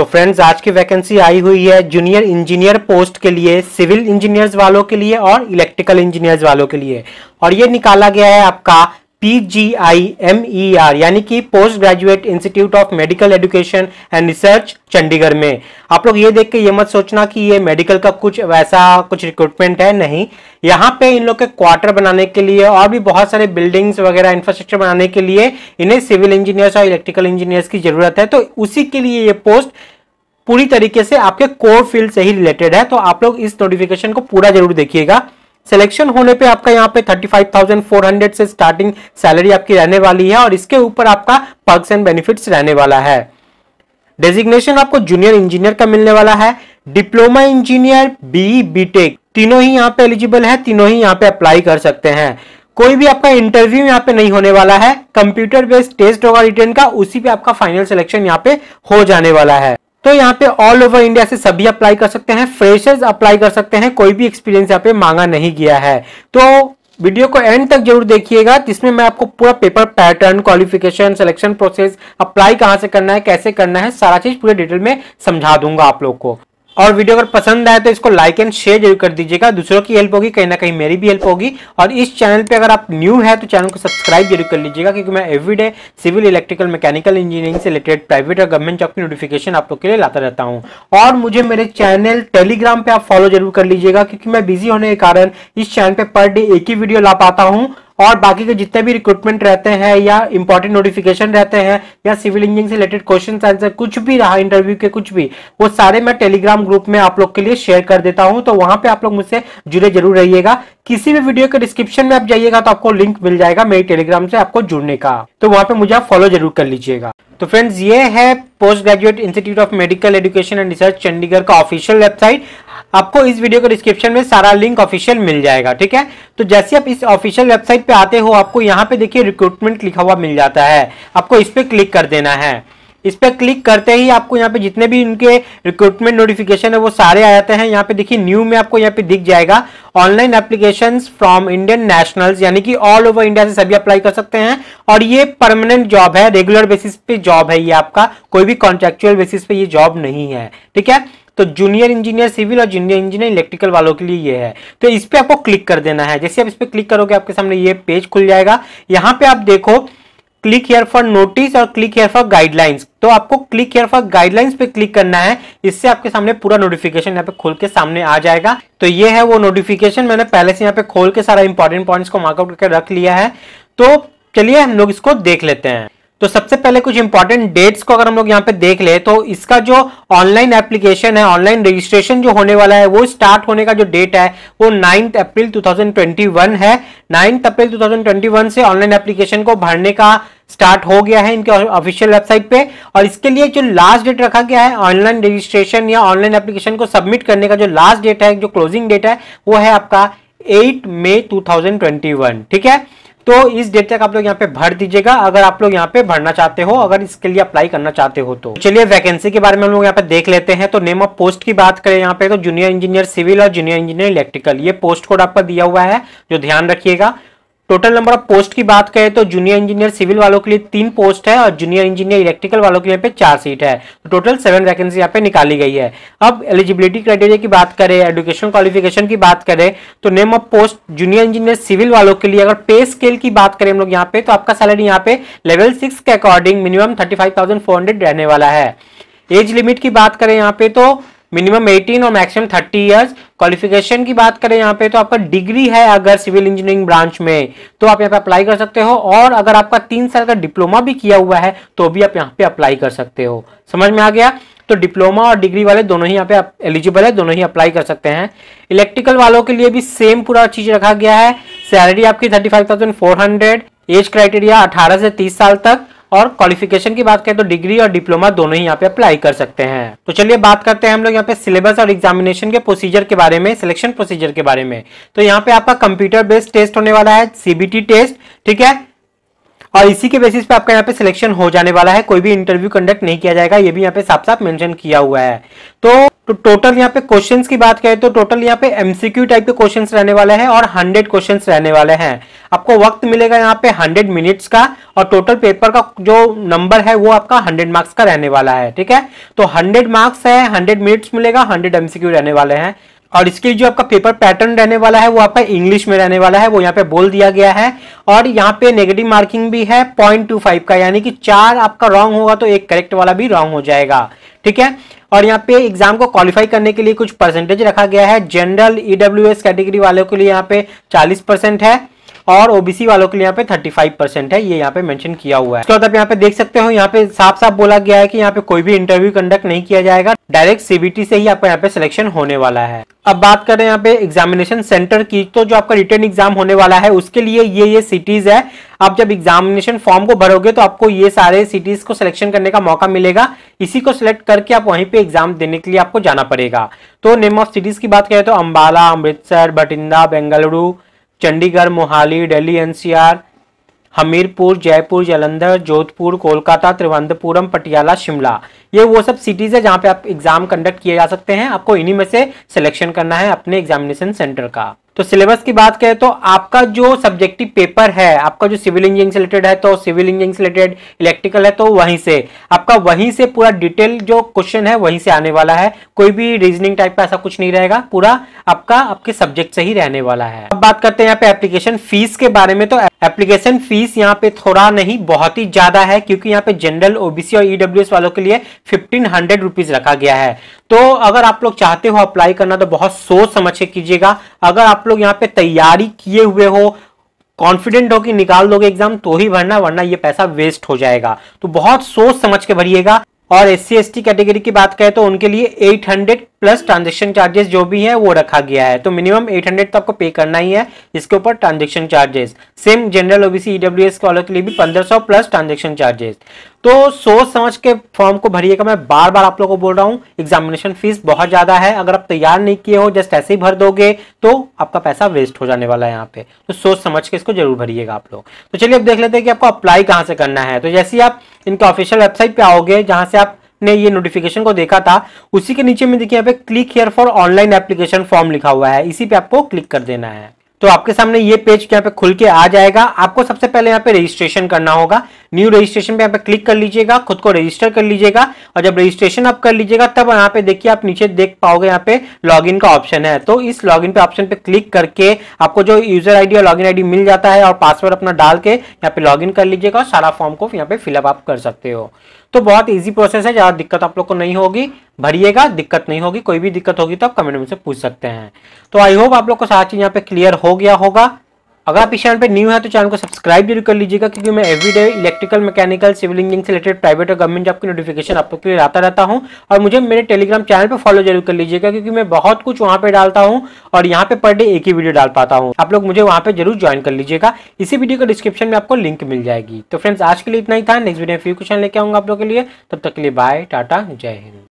तो फ्रेंड्स आज की वैकेंसी आई हुई है जूनियर इंजीनियर पोस्ट के लिए सिविल इंजीनियर्स वालों के लिए और इलेक्ट्रिकल इंजीनियर्स वालों के लिए और ये निकाला गया है आपका P G I M E R यानी कि post graduate institute of medical education and research Chandigarh में आप लोग ये देख के ये मत सोचना कि ये मेडिकल का कुछ वैसा कुछ रिक्रूटमेंट है नहीं यहाँ पे इन लोग के क्वार्टर बनाने के लिए और भी बहुत सारे बिल्डिंग्स वगैरह इंफ्रास्ट्रक्चर बनाने के लिए इन्हें सिविल इंजीनियर्स और इलेक्ट्रिकल इंजीनियर्स की जरूरत है तो उसी के लिए ये पोस्ट पूरी तरीके से आपके कोर फील्ड से ही रिलेटेड है तो आप लोग इस नोटिफिकेशन को पूरा जरूर देखिएगा सिलेक्शन होने पे आपका यहाँ पे 35,400 से स्टार्टिंग सैलरी आपकी रहने वाली है और इसके ऊपर आपका पर्क्स एंड बेनिफिट्स रहने वाला है डेजिग्नेशन आपको जूनियर इंजीनियर का मिलने वाला है डिप्लोमा इंजीनियर बी बीटेक तीनों ही यहाँ पे एलिजिबल है तीनों ही यहाँ पे अप्लाई कर सकते हैं कोई भी आपका इंटरव्यू यहाँ पे नहीं होने वाला है कंप्यूटर बेस्ड टेस्ट होगा रिटर्न का उसी पे आपका फाइनल सिलेक्शन यहाँ पे हो जाने वाला है तो यहाँ पे ऑल ओवर इंडिया से सभी अप्लाई कर सकते हैं फ्रेशर्स अप्लाई कर सकते हैं कोई भी एक्सपीरियंस यहाँ पे मांगा नहीं गया है तो वीडियो को एंड तक जरूर देखिएगा जिसमें मैं आपको पूरा paper pattern qualification selection process apply कहाँ से करना है कैसे करना है सारा चीज पूरे डिटेल में समझा दूंगा आप लोग को और वीडियो अगर पसंद आए तो इसको लाइक एंड शेयर जरूर कर दीजिएगा दूसरों की हेल्प होगी कहीं ना कहीं मेरी भी हेल्प होगी और इस चैनल पे अगर आप न्यू है तो चैनल को सब्सक्राइब जरूर कर लीजिएगा क्योंकि मैं everyday civil electrical mechanical engineering से रिलेटेड प्राइवेट और गवर्नमेंट जॉब की नोटिफिकेशन आप लोग के लिए लाता रहता हूँ और मुझे मेरे चैनल टेलीग्राम पर आप फॉलो जरूर कर लीजिएगा क्योंकि मैं बिजी होने के कारण इस चैनल पर पर डे एक ही वीडियो ला पाता हूँ और बाकी के जितने भी रिक्रूटमेंट रहते हैं या इंपॉर्टेंट नोटिफिकेशन रहते हैं या सिविल इंजीनियरिंग से रिलेटेड क्वेश्चन आंसर कुछ भी रहा इंटरव्यू के कुछ भी वो सारे मैं टेलीग्राम ग्रुप में आप लोग के लिए शेयर कर देता हूं तो वहां पे आप लोग मुझसे जुड़े जरूर रहिएगा किसी भी वीडियो के डिस्क्रिप्शन में आप जाइएगा तो आपको लिंक मिल जाएगा मेरी टेलीग्राम से आपको जुड़ने का तो वहां पे मुझे आप फॉलो जरूर कर लीजिएगा तो फ्रेंड्स ये है post graduate institute of medical education and research Chandigarh का ऑफिशियल वेबसाइट आपको इस वीडियो के डिस्क्रिप्शन में सारा लिंक ऑफिशियल मिल जाएगा ठीक है तो जैसे आप इस ऑफिशियल वेबसाइट पे आते हो आपको यहाँ पे देखिए रिक्रूटमेंट लिखा हुआ मिल जाता है आपको इस पर क्लिक कर देना है इस पर क्लिक करते ही आपको यहाँ पे जितने भी उनके रिक्रूटमेंट नोटिफिकेशन है वो सारे आ जाते हैं यहाँ पे देखिए न्यू में आपको यहाँ पे दिख जाएगा online application from Indian nationals यानी कि ऑल ओवर इंडिया से सभी अप्लाई कर सकते हैं और ये परमानेंट जॉब है रेगुलर बेसिस पे जॉब है ये आपका कोई भी कॉन्ट्रेक्चुअल बेसिस पे ये जॉब नहीं है ठीक है तो जूनियर इंजीनियर सिविल और जूनियर इंजीनियर इलेक्ट्रिकल वालों के लिए ये है तो इस पर आपको क्लिक कर देना है जैसे आप इस पर क्लिक करोगे आपके सामने ये पेज खुल जाएगा यहाँ पे आप देखो क्लिक हेयर फॉर नोटिस और क्लिक हेयर फॉर गाइडलाइंस तो आपको क्लिक हेयर फॉर गाइडलाइंस पे क्लिक करना है इससे आपके सामने पूरा नोटिफिकेशन यहाँ पे खोल के सामने आ जाएगा तो ये है वो नोटिफिकेशन मैंने पहले से यहाँ पे खोल के सारा इंपॉर्टेंट पॉइंट्स को मार्कआउट करके रख लिया है तो चलिए हम लोग इसको देख लेते हैं तो सबसे पहले कुछ इंपॉर्टेंट डेट्स को अगर हम लोग यहाँ पे देख ले तो इसका जो ऑनलाइन एप्लीकेशन है ऑनलाइन रजिस्ट्रेशन जो होने वाला है वो स्टार्ट होने का जो डेट है वो नाइन्थ अप्रैल 2021 है नाइन्थ अप्रैल 2021 से ऑनलाइन एप्लीकेशन को भरने का स्टार्ट हो गया है इनके ऑफिशियल वेबसाइट पे और इसके लिए जो लास्ट डेट रखा गया है ऑनलाइन रजिस्ट्रेशन या ऑनलाइन एप्लीकेशन को सबमिट करने का जो लास्ट डेट है जो क्लोजिंग डेट है वो है आपका एट मई टू ठीक है तो इस डेट तक आप लोग यहाँ पे भर दीजिएगा अगर आप लोग यहाँ पे भरना चाहते हो अगर इसके लिए अप्लाई करना चाहते हो तो चलिए वैकेंसी के बारे में हम लोग यहाँ पे देख लेते हैं तो नेम ऑफ पोस्ट की बात करें यहाँ पे तो जूनियर इंजीनियर सिविल और जूनियर इंजीनियर इलेक्ट्रिकल ये पोस्ट कोड आपका दिया हुआ है जो ध्यान रखिएगा टोटल नंबर ऑफ पोस्ट की बात करें तो जूनियर इंजीनियर सिविल वालों के लिए तीन पोस्ट है और जूनियर इंजीनियर इलेक्ट्रिकल वालों के लिए पे चार सीट है तो टोटल सेवन वैकेंसी यहाँ पे निकाली गई है अब एलिजिबिलिटी क्राइटेरिया की बात करें एडुकेशन क्वालिफिकेशन की बात करें तो name of post junior engineer civil वालों के लिए अगर पे स्केल की बात करें हम लोग यहाँ पे तो आपका सैलरी यहाँ पे लेवल सिक्स के अकॉर्डिंग मिनिमम थर्टी रहने वाला है एज लिमिट की बात करें यहाँ पे तो मिनिमम 18 और मैक्सिमम 30 इयर्स क्वालिफिकेशन की बात करें यहाँ पे तो आपका डिग्री है अगर सिविल इंजीनियरिंग ब्रांच में तो आप यहाँ पे अप्लाई कर सकते हो और अगर आपका तीन साल का डिप्लोमा भी किया हुआ है तो भी आप यहाँ पे अप्लाई कर सकते हो समझ में आ गया तो डिप्लोमा और डिग्री वाले दोनों ही यहाँ पे एलिजिबल है दोनों ही अप्लाई कर सकते हैं इलेक्ट्रिकल वालों के लिए भी सेम पूरा चीज रखा गया है सैलरी आपकी thirty five thousand four hundred age criteria अठारह से तीस साल तक और क्वालिफिकेशन की बात करें तो डिग्री और डिप्लोमा दोनों ही यहाँ पे अप्लाई कर सकते हैं तो चलिए बात करते हैं हम लोग यहाँ पे सिलेबस और एग्जामिनेशन के प्रोसीजर के बारे में सिलेक्शन प्रोसीजर के बारे में तो यहाँ पे आपका कंप्यूटर बेस्ड टेस्ट होने वाला है सीबीटी टेस्ट ठीक है और इसी के बेसिस पे आपका यहाँ पे सिलेक्शन हो जाने वाला है कोई भी इंटरव्यू कंडक्ट नहीं किया जाएगा ये भी यहाँ पे साफ साफ मेंशन किया हुआ है तो टोटल तो यहाँ पे क्वेश्चंस की बात करें तो टोटल यहाँ पे एमसीक्यू टाइप के क्वेश्चंस रहने वाले हैं और 100 क्वेश्चंस रहने वाले हैं आपको वक्त मिलेगा यहाँ पे 100 मिनट्स का और टोटल पेपर का जो नंबर है वो आपका 100 मार्क्स का रहने वाला है ठीक है तो 100 मार्क्स है 100 मिनट्स मिलेगा 100 एमसीक्यू रहने वाले हैं और इसके जो आपका पेपर पैटर्न रहने वाला है वो आपका इंग्लिश में रहने वाला है वो यहाँ पे बोल दिया गया है और यहाँ पे नेगेटिव मार्किंग भी है पॉइंट टू फाइव का यानी कि चार आपका रॉन्ग होगा तो एक करेक्ट वाला भी रॉन्ग हो जाएगा ठीक है और यहाँ पे एग्जाम को क्वालिफाई करने के लिए कुछ परसेंटेज रखा गया है जनरल ईडब्ल्यू कैटेगरी वालों के लिए यहाँ पे चालीस परसेंट है और ओबीसी वालों के लिए यहाँ पे 35 परसेंट है ये यहाँ पे मेंशन किया हुआ है तो आप यहाँ पे देख सकते हो यहाँ पे साफ साफ बोला गया है कि यहाँ पे कोई भी इंटरव्यू कंडक्ट नहीं किया जाएगा डायरेक्ट सीबीटी से ही आपका यहाँ पे सिलेक्शन होने वाला है अब बात करें यहाँ पे एग्जामिनेशन सेंटर की तो जो आपका रिटर्न एग्जाम होने वाला है उसके लिए ये ये सिटीज है आप जब एग्जामिनेशन फॉर्म को भरोगे तो आपको ये सारे सिटीज को सिलेक्शन करने का मौका मिलेगा इसी को सिलेक्ट करके आप वहीं पे एग्जाम देने के लिए आपको जाना पड़ेगा तो नेम ऑफ सिटीज की बात करें तो अम्बाला अमृतसर बठिंदा बेंगलुरु चंडीगढ़ मोहाली दिल्ली एनसीआर हमीरपुर जयपुर जलंधर जोधपुर कोलकाता त्रिवंतपुरम पटियाला शिमला ये वो सब सिटीज़ है जहाँ पे आप एग्ज़ाम कंडक्ट किए जा सकते हैं आपको इन्हीं में से सिलेक्शन करना है अपने एग्जामिनेशन सेंटर का तो सिलेबस की बात करें तो आपका जो सब्जेक्टिव पेपर है आपका जो सिविल इंजीनियरिंग से रिलेटेड है तो सिविल इंजीनियरिंग से रिलेटेड इलेक्ट्रिकल है तो वहीं से आपका वहीं से पूरा डिटेल जो क्वेश्चन है वहीं से आने वाला है कोई भी रीजनिंग टाइप का ऐसा कुछ नहीं रहेगा पूरा आपका आपके सब्जेक्ट से ही रहने वाला है अब बात करते हैं यहाँ पे एप्लीकेशन फीस के बारे में तो एप्लीकेशन फीस यहाँ पे थोड़ा नहीं बहुत ही ज्यादा है क्योंकि यहाँ पे जनरल ओबीसी और ईडब्ल्यू e वालों के लिए फिफ्टीन हंड्रेड रुपीज रखा गया है तो अगर आप लोग चाहते हो अप्लाई करना तो बहुत सोच समझ के कीजिएगा अगर आप लोग यहाँ पे तैयारी किए हुए हो कॉन्फिडेंट हो कि निकाल दोगे एग्जाम तो ही भरना वरना ये पैसा वेस्ट हो जाएगा तो बहुत सोच समझ के भरिएगा और S C S T category की बात करें तो उनके लिए 800 प्लस ट्रांजेक्शन चार्जेस जो भी है वो रखा गया है तो मिनिमम 800 तो आपको पे करना ही है इसके ऊपर transaction charges same general OBC EWS S के लिए भी 1500 प्लस ट्रांजेक्शन चार्जेस तो सोच समझ के फॉर्म को भरिएगा मैं बार बार आप लोगों को बोल रहा हूं एग्जामिनेशन फीस बहुत ज़्यादा है अगर आप तैयार नहीं किए हो जस्ट ऐसे ही भर दोगे तो आपका पैसा वेस्ट हो जाने वाला है यहाँ पे तो सोच समझ के इसको जरूर भरिएगा आप लोग तो चलिए अब देख लेते हैं कि आपको अप्लाई कहाँ से करना है तो जैसे ही आप इनके ऑफिशियल वेबसाइट पे आओगे जहां से आपने ये नोटिफिकेशन को देखा था उसी के नीचे में देखिए यहाँ पे click here for online application form लिखा हुआ है इसी पे आपको क्लिक कर देना है तो आपके सामने ये पेज यहाँ पे खुल के आ जाएगा आपको सबसे पहले यहाँ पे रजिस्ट्रेशन करना होगा न्यू रजिस्ट्रेशन पे यहाँ पे क्लिक कर लीजिएगा खुद को रजिस्टर कर लीजिएगा और जब रजिस्ट्रेशन आप कर लीजिएगा तब यहाँ पे देखिए आप नीचे देख पाओगे यहाँ पे लॉगिन का ऑप्शन है तो इस लॉगिन पे ऑप्शन पे क्लिक करके आपको जो यूजर आईडी और लॉगिन आईडी मिल जाता है और पासवर्ड अपना डाल के यहाँ पे लॉगिन कर लीजिएगा और सारा फॉर्म को यहाँ पे फिलअप आप कर सकते हो तो बहुत ईजी प्रोसेस है ज़्यादा दिक्कत आप लोग को नहीं होगी भरिएगा दिक्कत नहीं होगी कोई भी दिक्कत होगी तो आप कमेंट में से पूछ सकते हैं तो आई होप आप लोग को सारा चीज़ यहाँ पे क्लियर हो गया होगा अगर आप इस चैनल पर न्यू है तो चैनल को सब्सक्राइब जरूर कर लीजिएगा क्योंकि मैं everyday electrical mechanical civil engineering से रिलेटेड प्राइवेट और गवर्नमेंट जॉब की नोटिफिकेशन आप लोग के लिए लाता रहता हूँ और मुझे मेरे टेलीग्राम चैनल पर फॉलो जरूर कर लीजिएगा क्योंकि मैं बहुत कुछ वहाँ पे डालता हूँ और यहाँ पे पर डे एक ही वीडियो डाल पाता हूँ आप लोग मुझे वहाँ पर जरूर ज्वाइन कर लीजिएगा इसी वीडियो को डिस्क्रिप्शन में आपको लिंक मिल जाएगी तो फ्रेंड्स आज के लिए इतना ही था नेक्स्ट वीडियो में फ्यू क्वेश्चन लेके आऊंगा आप लोग के लिए तब तक के लिए बाय टाटा जय हिंद